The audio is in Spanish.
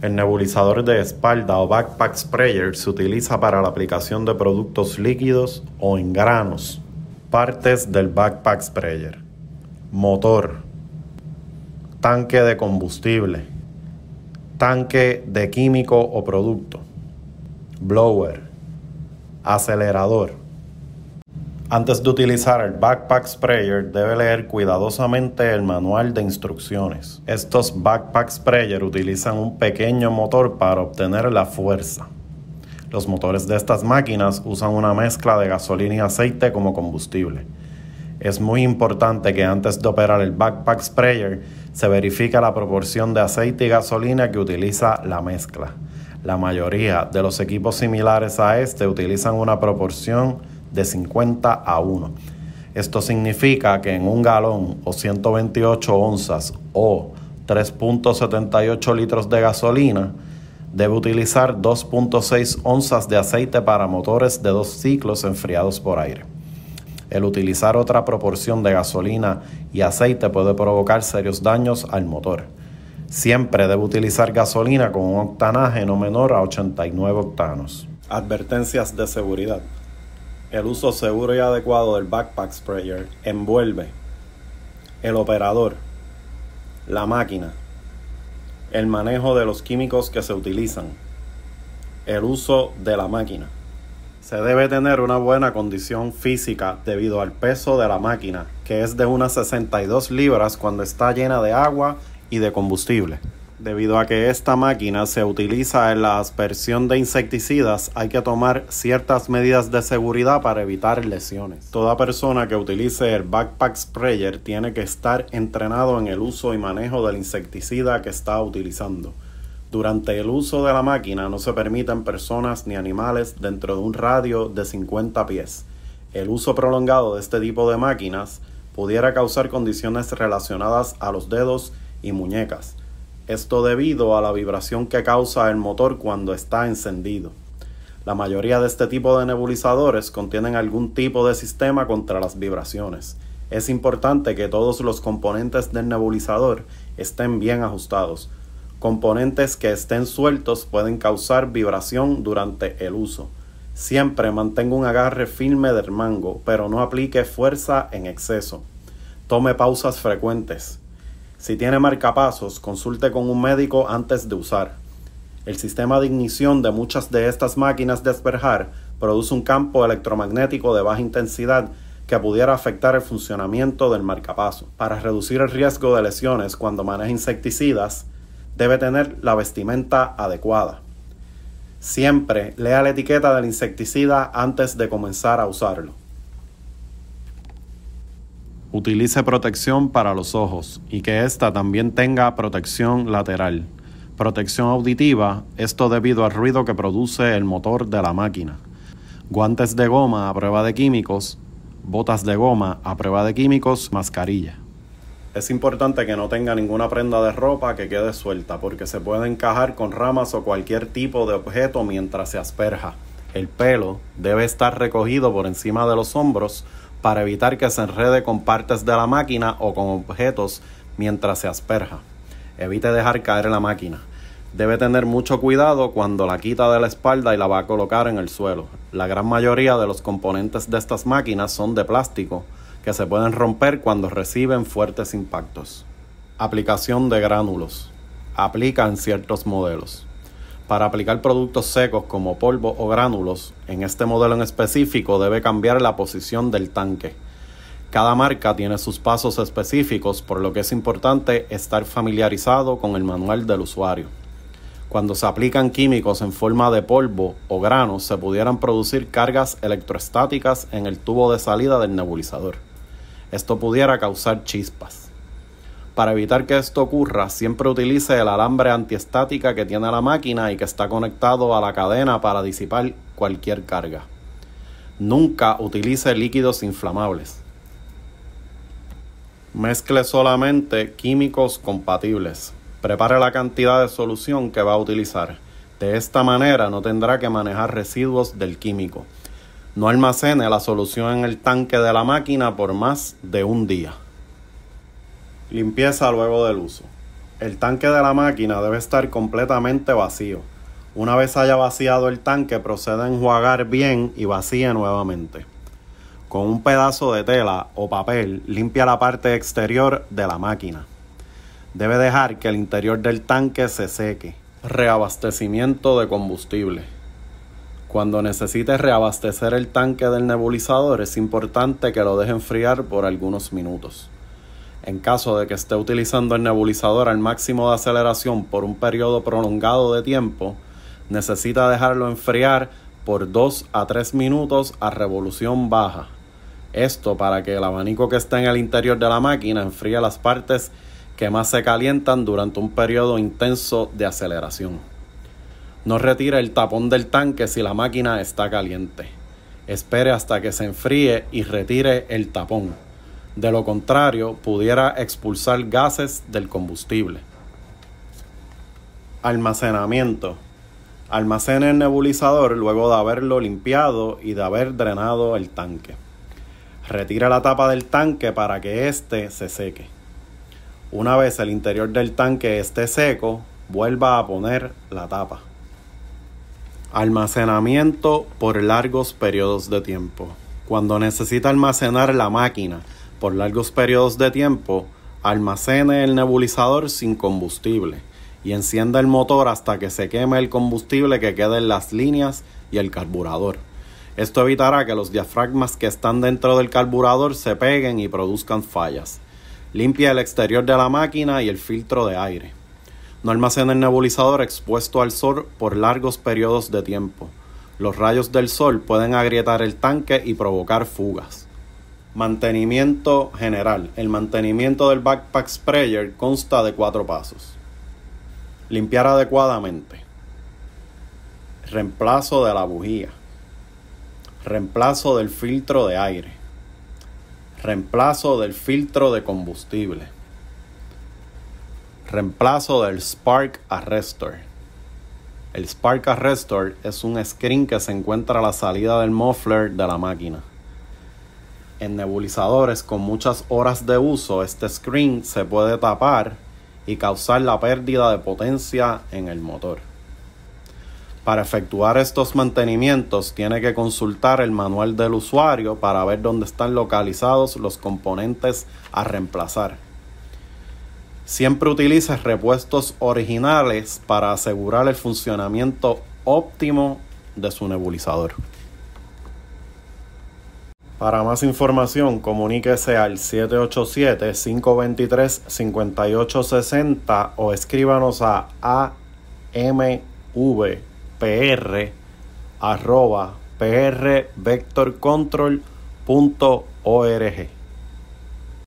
El nebulizador de espalda o backpack sprayer se utiliza para la aplicación de productos líquidos o en granos. Partes del backpack sprayer. Motor. Tanque de combustible. Tanque de químico o producto. Blower. Acelerador. Antes de utilizar el Backpack Sprayer, debe leer cuidadosamente el manual de instrucciones. Estos Backpack Sprayer utilizan un pequeño motor para obtener la fuerza. Los motores de estas máquinas usan una mezcla de gasolina y aceite como combustible. Es muy importante que antes de operar el Backpack Sprayer se verifique la proporción de aceite y gasolina que utiliza la mezcla. La mayoría de los equipos similares a este utilizan una proporción de 50 a 1. Esto significa que en un galón o 128 onzas o 3.78 litros de gasolina, debe utilizar 2.6 onzas de aceite para motores de dos ciclos enfriados por aire. El utilizar otra proporción de gasolina y aceite puede provocar serios daños al motor. Siempre debe utilizar gasolina con un octanaje no menor a 89 octanos. Advertencias de seguridad el uso seguro y adecuado del backpack sprayer envuelve el operador, la máquina, el manejo de los químicos que se utilizan, el uso de la máquina. Se debe tener una buena condición física debido al peso de la máquina, que es de unas 62 libras cuando está llena de agua y de combustible. Debido a que esta máquina se utiliza en la aspersión de insecticidas, hay que tomar ciertas medidas de seguridad para evitar lesiones. Toda persona que utilice el backpack sprayer tiene que estar entrenado en el uso y manejo del insecticida que está utilizando. Durante el uso de la máquina no se permiten personas ni animales dentro de un radio de 50 pies. El uso prolongado de este tipo de máquinas pudiera causar condiciones relacionadas a los dedos y muñecas esto debido a la vibración que causa el motor cuando está encendido. La mayoría de este tipo de nebulizadores contienen algún tipo de sistema contra las vibraciones. Es importante que todos los componentes del nebulizador estén bien ajustados. Componentes que estén sueltos pueden causar vibración durante el uso. Siempre mantenga un agarre firme del mango, pero no aplique fuerza en exceso. Tome pausas frecuentes. Si tiene marcapasos, consulte con un médico antes de usar. El sistema de ignición de muchas de estas máquinas de esperjar produce un campo electromagnético de baja intensidad que pudiera afectar el funcionamiento del marcapaso. Para reducir el riesgo de lesiones cuando maneja insecticidas, debe tener la vestimenta adecuada. Siempre lea la etiqueta del insecticida antes de comenzar a usarlo utilice protección para los ojos y que ésta también tenga protección lateral. Protección auditiva, esto debido al ruido que produce el motor de la máquina. Guantes de goma a prueba de químicos, botas de goma a prueba de químicos, mascarilla. Es importante que no tenga ninguna prenda de ropa que quede suelta porque se puede encajar con ramas o cualquier tipo de objeto mientras se asperja. El pelo debe estar recogido por encima de los hombros para evitar que se enrede con partes de la máquina o con objetos mientras se asperja. Evite dejar caer la máquina. Debe tener mucho cuidado cuando la quita de la espalda y la va a colocar en el suelo. La gran mayoría de los componentes de estas máquinas son de plástico que se pueden romper cuando reciben fuertes impactos. Aplicación de gránulos. Aplica en ciertos modelos. Para aplicar productos secos como polvo o gránulos, en este modelo en específico debe cambiar la posición del tanque. Cada marca tiene sus pasos específicos, por lo que es importante estar familiarizado con el manual del usuario. Cuando se aplican químicos en forma de polvo o grano, se pudieran producir cargas electrostáticas en el tubo de salida del nebulizador. Esto pudiera causar chispas. Para evitar que esto ocurra, siempre utilice el alambre antiestática que tiene la máquina y que está conectado a la cadena para disipar cualquier carga. Nunca utilice líquidos inflamables. Mezcle solamente químicos compatibles. Prepare la cantidad de solución que va a utilizar. De esta manera no tendrá que manejar residuos del químico. No almacene la solución en el tanque de la máquina por más de un día. Limpieza luego del uso. El tanque de la máquina debe estar completamente vacío. Una vez haya vaciado el tanque, proceda a enjuagar bien y vacíe nuevamente. Con un pedazo de tela o papel, limpia la parte exterior de la máquina. Debe dejar que el interior del tanque se seque. Reabastecimiento de combustible. Cuando necesites reabastecer el tanque del nebulizador, es importante que lo deje enfriar por algunos minutos en caso de que esté utilizando el nebulizador al máximo de aceleración por un periodo prolongado de tiempo, necesita dejarlo enfriar por 2 a 3 minutos a revolución baja. Esto para que el abanico que está en el interior de la máquina enfríe las partes que más se calientan durante un periodo intenso de aceleración. No retire el tapón del tanque si la máquina está caliente. Espere hasta que se enfríe y retire el tapón. De lo contrario, pudiera expulsar gases del combustible. Almacenamiento. Almacena el nebulizador luego de haberlo limpiado y de haber drenado el tanque. Retira la tapa del tanque para que éste se seque. Una vez el interior del tanque esté seco, vuelva a poner la tapa. Almacenamiento por largos periodos de tiempo. Cuando necesita almacenar la máquina por largos periodos de tiempo, almacene el nebulizador sin combustible y encienda el motor hasta que se queme el combustible que quede en las líneas y el carburador. Esto evitará que los diafragmas que están dentro del carburador se peguen y produzcan fallas. Limpia el exterior de la máquina y el filtro de aire. No almacene el nebulizador expuesto al sol por largos periodos de tiempo. Los rayos del sol pueden agrietar el tanque y provocar fugas. Mantenimiento general. El mantenimiento del backpack sprayer consta de cuatro pasos. Limpiar adecuadamente. Reemplazo de la bujía. Reemplazo del filtro de aire. Reemplazo del filtro de combustible. Reemplazo del spark arrestor. El spark arrestor es un screen que se encuentra a la salida del muffler de la máquina. En nebulizadores con muchas horas de uso, este screen se puede tapar y causar la pérdida de potencia en el motor. Para efectuar estos mantenimientos tiene que consultar el manual del usuario para ver dónde están localizados los componentes a reemplazar. Siempre utilice repuestos originales para asegurar el funcionamiento óptimo de su nebulizador. Para más información, comuníquese al 787-523-5860 o escríbanos a amvpr.prvectorcontrol.org.